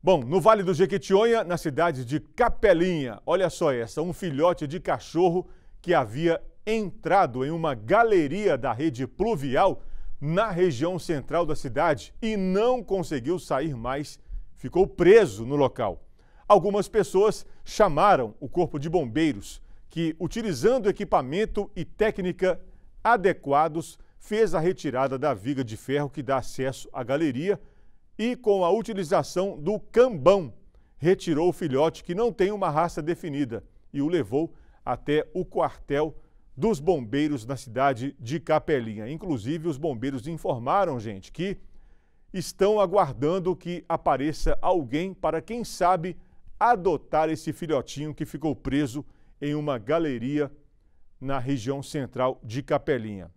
Bom, no Vale do Jequitinhonha, na cidade de Capelinha, olha só essa, um filhote de cachorro que havia entrado em uma galeria da rede pluvial na região central da cidade e não conseguiu sair mais, ficou preso no local. Algumas pessoas chamaram o Corpo de Bombeiros, que, utilizando equipamento e técnica adequados, fez a retirada da viga de ferro que dá acesso à galeria e com a utilização do cambão retirou o filhote que não tem uma raça definida e o levou até o quartel dos bombeiros na cidade de Capelinha. Inclusive, os bombeiros informaram, gente, que estão aguardando que apareça alguém para, quem sabe, adotar esse filhotinho que ficou preso em uma galeria na região central de Capelinha.